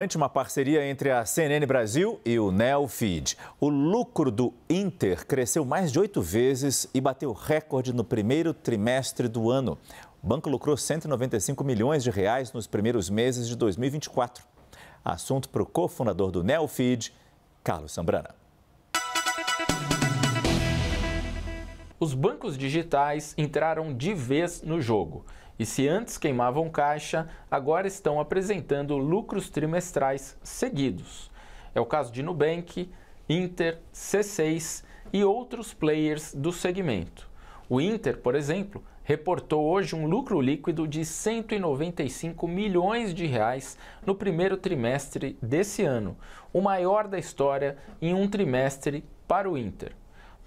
Durante uma parceria entre a CNN Brasil e o Neofeed, o lucro do Inter cresceu mais de oito vezes e bateu recorde no primeiro trimestre do ano. O banco lucrou 195 milhões de reais nos primeiros meses de 2024. Assunto para o cofundador do Neofeed, Carlos Sambrana. Os bancos digitais entraram de vez no jogo e se antes queimavam caixa, agora estão apresentando lucros trimestrais seguidos. É o caso de Nubank, Inter, C6 e outros players do segmento. O Inter, por exemplo, reportou hoje um lucro líquido de 195 milhões de reais no primeiro trimestre desse ano, o maior da história em um trimestre para o Inter.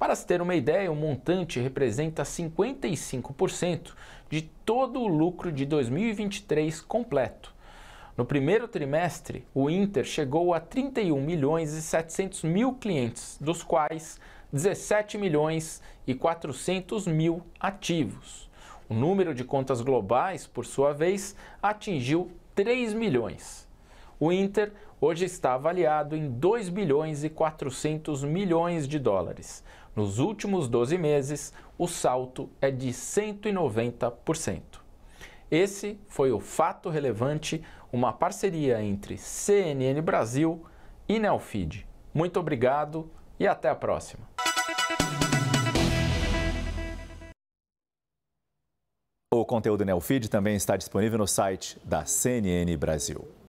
Para se ter uma ideia, o montante representa 55% de todo o lucro de 2023 completo. No primeiro trimestre, o Inter chegou a 31 milhões e 700 mil clientes, dos quais 17 milhões e 400 mil ativos. O número de contas globais, por sua vez, atingiu 3 milhões. O Inter hoje está avaliado em 2 bilhões e 400 milhões de dólares. Nos últimos 12 meses, o salto é de 190%. Esse foi o fato relevante, uma parceria entre CNN Brasil e Nelfeed. Muito obrigado e até a próxima. O conteúdo Nelfeed também está disponível no site da CNN Brasil.